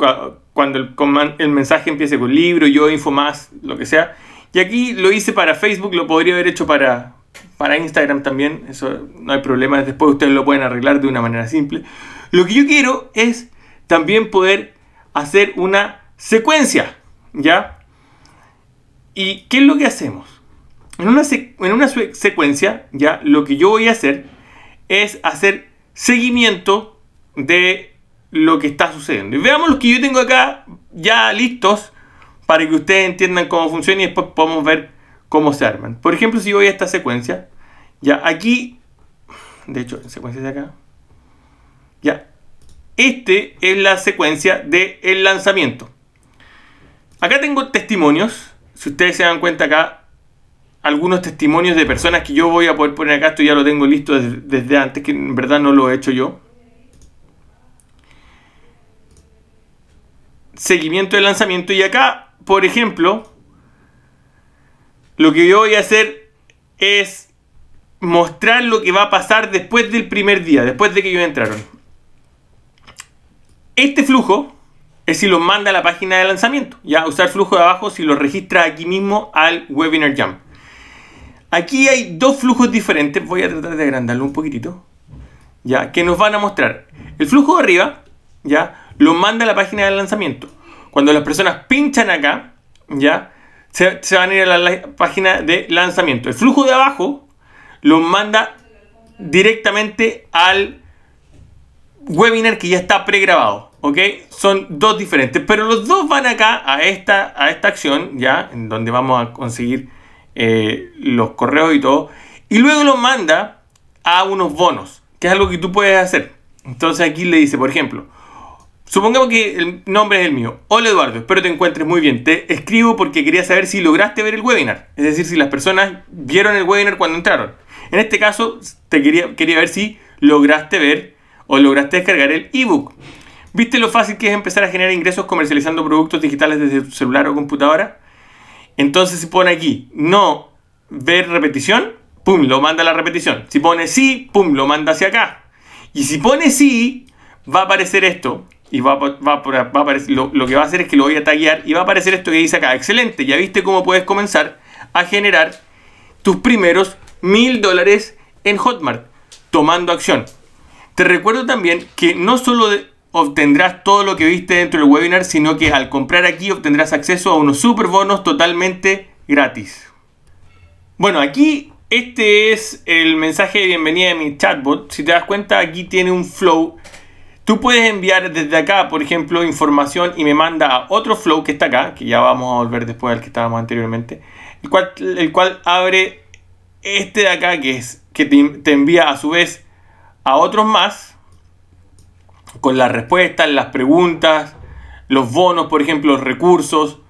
cuando el, el mensaje empiece con libro, yo, info más, lo que sea. Y aquí lo hice para Facebook, lo podría haber hecho para, para Instagram también, eso no hay problema, después ustedes lo pueden arreglar de una manera simple. Lo que yo quiero es también poder hacer una secuencia, ¿ya? ¿Y qué es lo que hacemos? En una secuencia en una secuencia, ya lo que yo voy a hacer es hacer seguimiento de lo que está sucediendo. Y veamos los que yo tengo acá ya listos para que ustedes entiendan cómo funciona y después podemos ver cómo se arman. Por ejemplo, si voy a esta secuencia, ya aquí, de hecho, en secuencia de acá, ya, este es la secuencia del lanzamiento. Acá tengo testimonios, si ustedes se dan cuenta acá, algunos testimonios de personas que yo voy a poder poner acá, esto ya lo tengo listo desde, antes, que en verdad no lo he hecho yo. Seguimiento de lanzamiento. Y acá, por ejemplo, lo que yo voy a hacer es mostrar lo que va a pasar después del primer día, después de que ellos entraron. Este flujo es si lo manda a la página de lanzamiento, ya usar flujo de abajo si lo registra aquí mismo al Webinar Jump. Aquí hay dos flujos diferentes, voy a tratar de agrandarlo un poquitito, ya, que nos van a mostrar. El flujo de arriba, ya, lo manda a la página de lanzamiento. Cuando las personas pinchan acá, ya, se, van a ir a la, página de lanzamiento. El flujo de abajo lo manda directamente al webinar que ya está pregrabado. ¿Ok? Son dos diferentes. Pero los dos van acá a esta, a esta acción, ¿ya? En donde vamos a conseguir eh, los correos y todo, y luego lo manda a unos bonos, que es algo que tú puedes hacer. Entonces aquí le dice, por ejemplo, supongamos que el nombre es el mío. Hola Eduardo, espero te encuentres muy bien. Te escribo porque quería saber si lograste ver el webinar. Es decir, si las personas vieron el webinar cuando entraron. En este caso, te quería, quería ver si lograste ver o lograste descargar el ebook. ¿Viste lo fácil que es empezar a generar ingresos comercializando productos digitales desde tu celular o computadora? Entonces si pone aquí no ver repetición, pum, lo manda a la repetición. Si pone sí, pum, lo manda hacia acá. Y si pone sí, va a aparecer esto. Y va, lo, que va a hacer es que lo voy a taggear y va a aparecer esto que dice acá. Excelente, ya viste cómo puedes comenzar a generar tus primeros mil dólares en Hotmart tomando acción. Te recuerdo también que no solo de, obtendrás todo lo que viste dentro del webinar, sino que al comprar aquí obtendrás acceso a unos super bonos totalmente gratis. Bueno, aquí este es el mensaje de bienvenida de mi chatbot. Si te das cuenta, aquí tiene un flow. Tú puedes enviar desde acá, por ejemplo, información y me manda a otro flow que está acá, que ya vamos a volver después al que estábamos anteriormente, el cual, el cual abre este de acá que es que te envía a su vez a otros más con las respuestas, las preguntas, los bonos, por ejemplo, los recursos.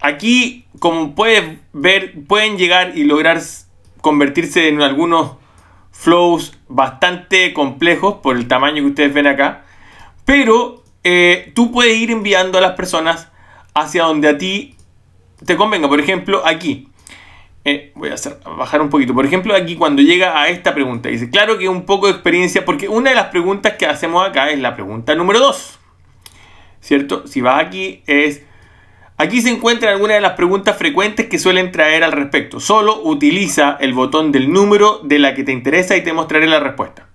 Aquí, como puedes ver, pueden llegar y lograr convertirse en algunos flows bastante complejos por el tamaño que ustedes ven acá. Pero eh, tú puedes ir enviando a las personas hacia donde a ti te convenga. Por ejemplo, aquí. Eh, voy a hacer, bajar un poquito. Por ejemplo, aquí cuando llega a esta pregunta, dice, claro que un poco de experiencia, porque una de las preguntas que hacemos acá es la pregunta número 2. ¿Cierto? Si va aquí es, aquí se encuentran algunas de las preguntas frecuentes que suelen traer al respecto. Solo utiliza el botón del número de la que te interesa y te mostraré la respuesta.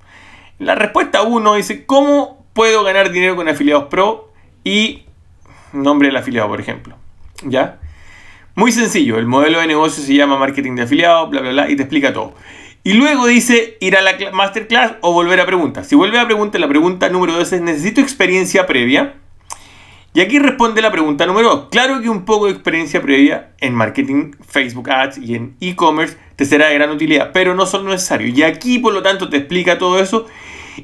La respuesta 1 dice, ¿cómo puedo ganar dinero con afiliados pro? Y nombre del afiliado, por ejemplo. ¿Ya? Muy sencillo, el modelo de negocio se llama marketing de afiliados, bla, bla, bla, y te explica todo. Y luego dice ir a la masterclass o volver a preguntas. Si vuelve a preguntar, la pregunta número dos es, ¿necesito experiencia previa? Y aquí responde la pregunta número dos. Claro que un poco de experiencia previa en marketing, Facebook Ads y en e-commerce te será de gran utilidad, pero no son necesarios. Y aquí, por lo tanto, te explica todo eso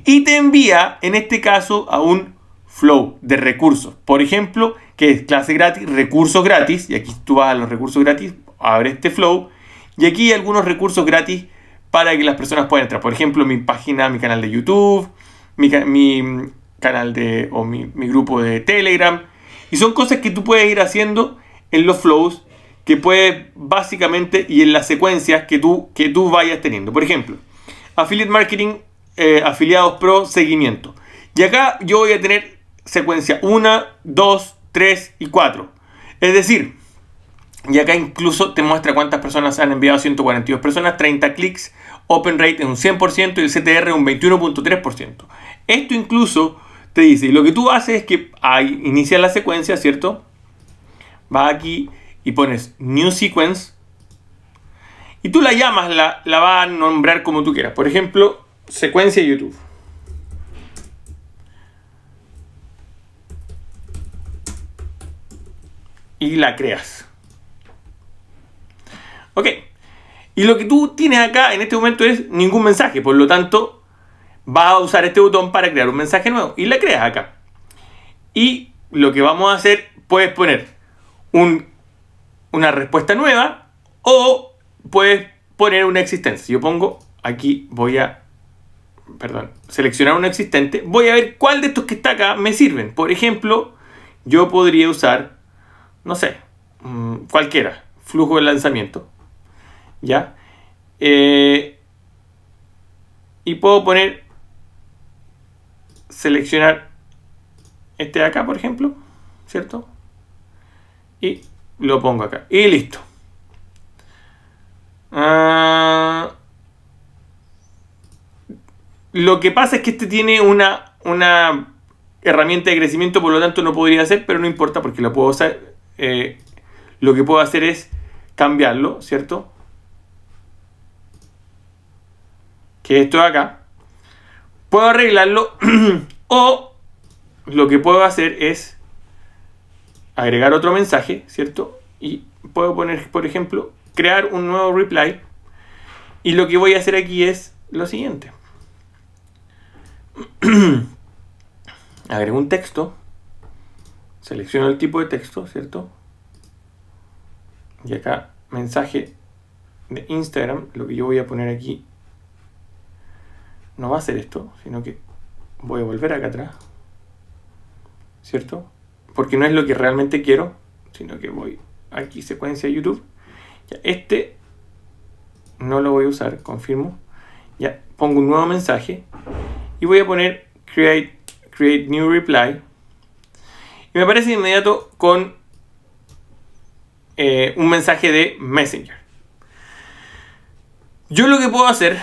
y te envía, en este caso, a un flow de recursos. Por ejemplo, que es clase gratis, recursos gratis, y aquí tú vas a los recursos gratis, abre este flow, y aquí hay algunos recursos gratis para que las personas puedan entrar. Por ejemplo, mi página, mi canal de YouTube, mi, canal de, o mi, grupo de Telegram, y son cosas que tú puedes ir haciendo en los flows que puedes básicamente y en las secuencias que tú, que tú vayas teniendo. Por ejemplo, Affiliate Marketing, eh, Afiliados Pro, Seguimiento. Y acá yo voy a tener secuencia 1, 2, 3 y 4. Es decir, y acá incluso te muestra cuántas personas han enviado 142 personas, 30 clics, open rate en un 100% y el CTR un 21.3%. Esto incluso te dice, lo que tú haces es que ahí inicia la secuencia, ¿cierto? Vas aquí y pones New Sequence y tú la llamas, la, la vas a nombrar como tú quieras. Por ejemplo, secuencia YouTube. y la creas. Ok. Y lo que tú tienes acá en este momento es ningún mensaje. Por lo tanto, vas a usar este botón para crear un mensaje nuevo. Y la creas acá. Y lo que vamos a hacer, puedes poner una respuesta nueva o puedes poner una existencia. Yo pongo aquí, voy a, perdón, seleccionar un existente. Voy a ver cuál de estos que está acá me sirven. Por ejemplo, yo podría usar no sé, mm, cualquiera, flujo de lanzamiento, ¿ya? Eh, y puedo poner, seleccionar este de acá, por ejemplo, ¿cierto? Y lo pongo acá, y listo. Ah, lo que pasa es que este tiene una, una herramienta de crecimiento, por lo tanto no podría hacer, pero no importa porque lo puedo usar, eh, lo que puedo hacer es cambiarlo, ¿cierto? Que esto de acá. Puedo arreglarlo o lo que puedo hacer es agregar otro mensaje, ¿cierto? Y puedo poner, por ejemplo, crear un nuevo reply. Y lo que voy a hacer aquí es lo siguiente. Agrego un texto. Selecciono el tipo de texto, ¿cierto? Y acá, mensaje de Instagram, lo que yo voy a poner aquí no va a ser esto, sino que voy a volver acá atrás, ¿cierto? Porque no es lo que realmente quiero, sino que voy aquí, secuencia YouTube. Ya, este no lo voy a usar, confirmo. Ya, pongo un nuevo mensaje y voy a poner create, create new reply y me aparece inmediato con eh, un mensaje de Messenger. Yo lo que puedo hacer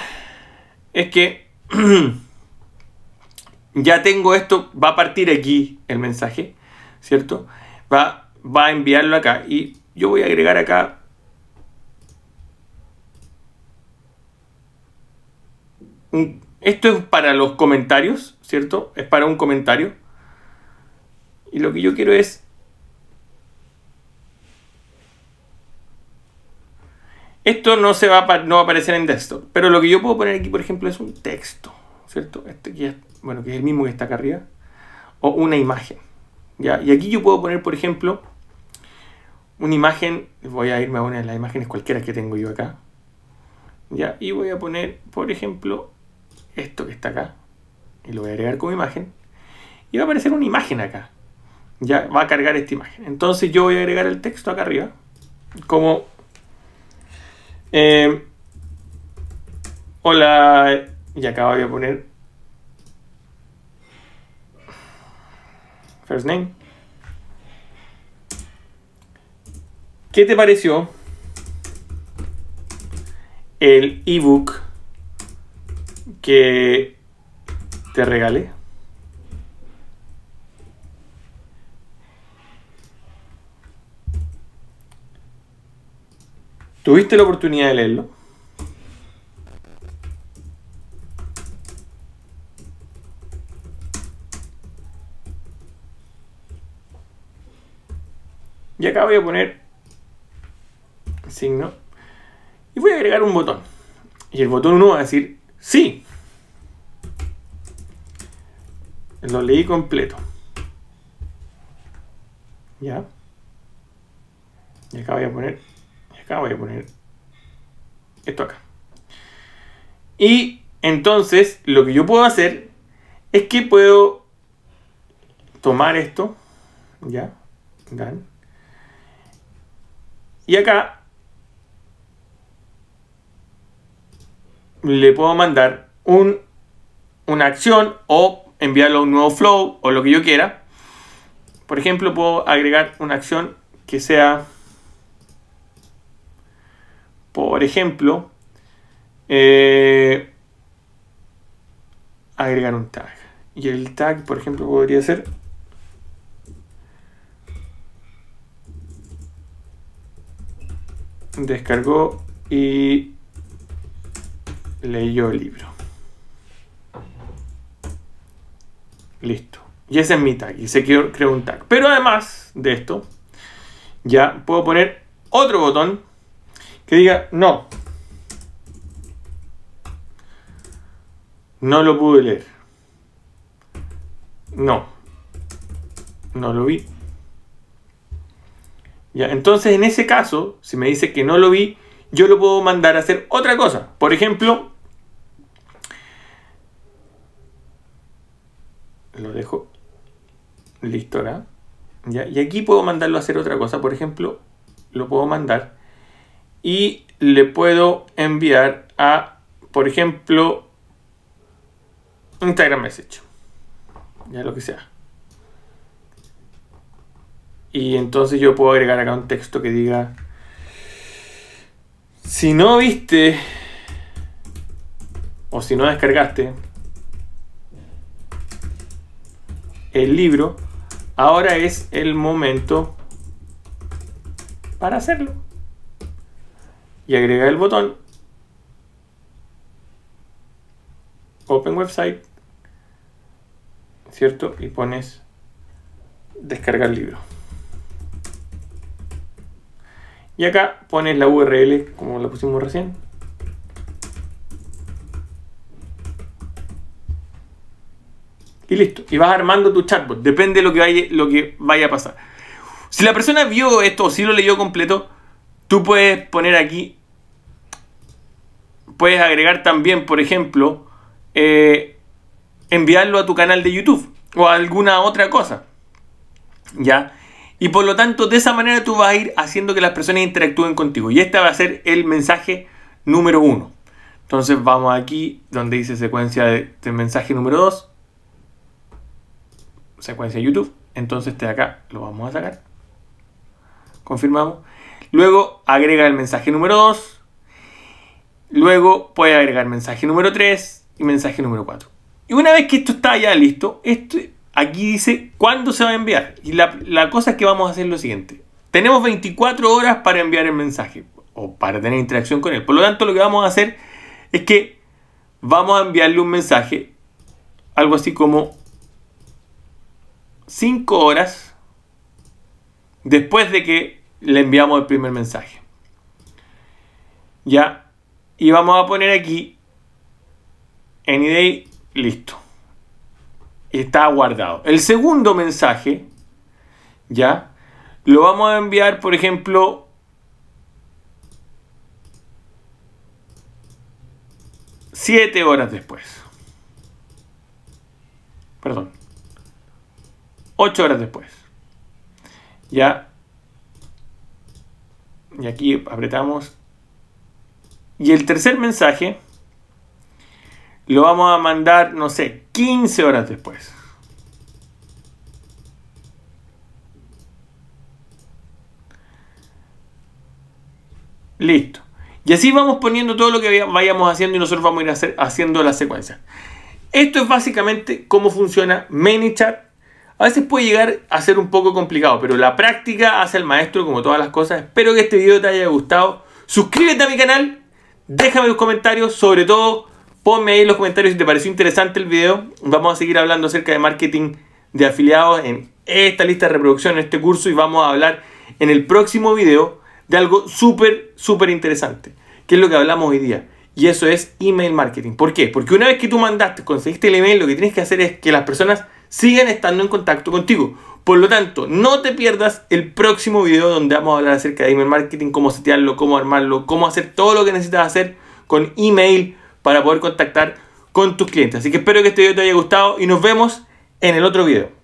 es que ya tengo esto, va a partir aquí el mensaje, ¿cierto? Va, va a enviarlo acá y yo voy a agregar acá esto es para los comentarios, ¿cierto? Es para un comentario. Y lo que yo quiero es Esto no, se va a, no aparecer en desktop, pero lo que yo puedo poner aquí, por ejemplo, es un texto, ¿cierto? Este que es, bueno, que es el mismo que está acá arriba, o una imagen. ¿ya? Y aquí yo puedo poner, por ejemplo, una imagen, voy a irme a una de las imágenes cualquiera que tengo yo acá, ¿ya? Y voy a poner, por ejemplo, esto que está acá, y lo voy a agregar como imagen, y va a aparecer una imagen acá. Ya va a cargar esta imagen. Entonces yo voy a agregar el texto acá arriba. Como... Eh, hola... Y acá voy a poner... First name. ¿Qué te pareció el ebook que te regalé? ¿Tuviste la oportunidad de leerlo? Y acá voy a poner signo. Y voy a agregar un botón. Y el botón 1 va a decir sí. Lo leí completo. ¿Ya? Y acá voy a poner acá, voy a poner esto acá. Y entonces lo que yo puedo hacer es que puedo tomar esto, ya, y acá le puedo mandar un, una acción o enviarlo a un nuevo flow o lo que yo quiera. Por ejemplo, puedo agregar una acción que sea por ejemplo, eh, agregar un tag. Y el tag, por ejemplo, podría ser descargó y leyó el libro. Listo. Y ese es mi tag. Y se creó un tag. Pero además de esto, ya puedo poner otro botón que diga no. No lo pude leer. No. No lo vi. Ya, entonces en ese caso, si me dice que no lo vi, yo lo puedo mandar a hacer otra cosa. Por ejemplo, lo dejo listo ahora. ¿Ya? Y aquí puedo mandarlo a hacer otra cosa. Por ejemplo, lo puedo mandar y le puedo enviar a, por ejemplo, Instagram Message. Ya lo que sea. Y entonces yo puedo agregar acá un texto que diga, si no viste o si no descargaste el libro, ahora es el momento para hacerlo y agregar el botón Open Website, ¿cierto? Y pones descargar libro. Y acá pones la URL como la pusimos recién. Y listo. Y vas armando tu chatbot. Depende de lo que vaya, lo que vaya a pasar. Si la persona vio esto o si lo leyó completo, tú puedes poner aquí puedes agregar también, por ejemplo, eh, enviarlo a tu canal de YouTube o a alguna otra cosa. ¿Ya? Y por lo tanto, de esa manera tú vas a ir haciendo que las personas interactúen contigo. Y este va a ser el mensaje número uno. Entonces vamos aquí donde dice secuencia de, mensaje número 2. Secuencia YouTube. Entonces este de acá lo vamos a sacar. Confirmamos. Luego agrega el mensaje número 2. Luego puede agregar mensaje número 3 y mensaje número 4. Y una vez que esto está ya listo, esto, aquí dice cuándo se va a enviar. Y la, la cosa es que vamos a hacer lo siguiente. Tenemos 24 horas para enviar el mensaje o para tener interacción con él. Por lo tanto, lo que vamos a hacer es que vamos a enviarle un mensaje, algo así como 5 horas después de que le enviamos el primer mensaje. Ya y vamos a poner aquí AnyDay, listo. está guardado. El segundo mensaje, ¿ya? Lo vamos a enviar, por ejemplo, siete horas después. Perdón. Ocho horas después. Ya. Y aquí apretamos y el tercer mensaje lo vamos a mandar, no sé, 15 horas después. Listo. Y así vamos poniendo todo lo que vayamos haciendo y nosotros vamos a ir haciendo la secuencia. Esto es básicamente cómo funciona ManyChat. A veces puede llegar a ser un poco complicado, pero la práctica hace el maestro como todas las cosas. Espero que este video te haya gustado. Suscríbete a mi canal Déjame los comentarios, sobre todo ponme ahí en los comentarios si te pareció interesante el video. Vamos a seguir hablando acerca de marketing de afiliados en esta lista de reproducción, en este curso y vamos a hablar en el próximo video de algo súper, súper interesante, que es lo que hablamos hoy día. Y eso es email marketing. ¿Por qué? Porque una vez que tú mandaste, conseguiste el email, lo que tienes que hacer es que las personas sigan estando en contacto contigo. Por lo tanto, no te pierdas el próximo video donde vamos a hablar acerca de email marketing, cómo setearlo, cómo armarlo, cómo hacer todo lo que necesitas hacer con email para poder contactar con tus clientes. Así que espero que este video te haya gustado y nos vemos en el otro video.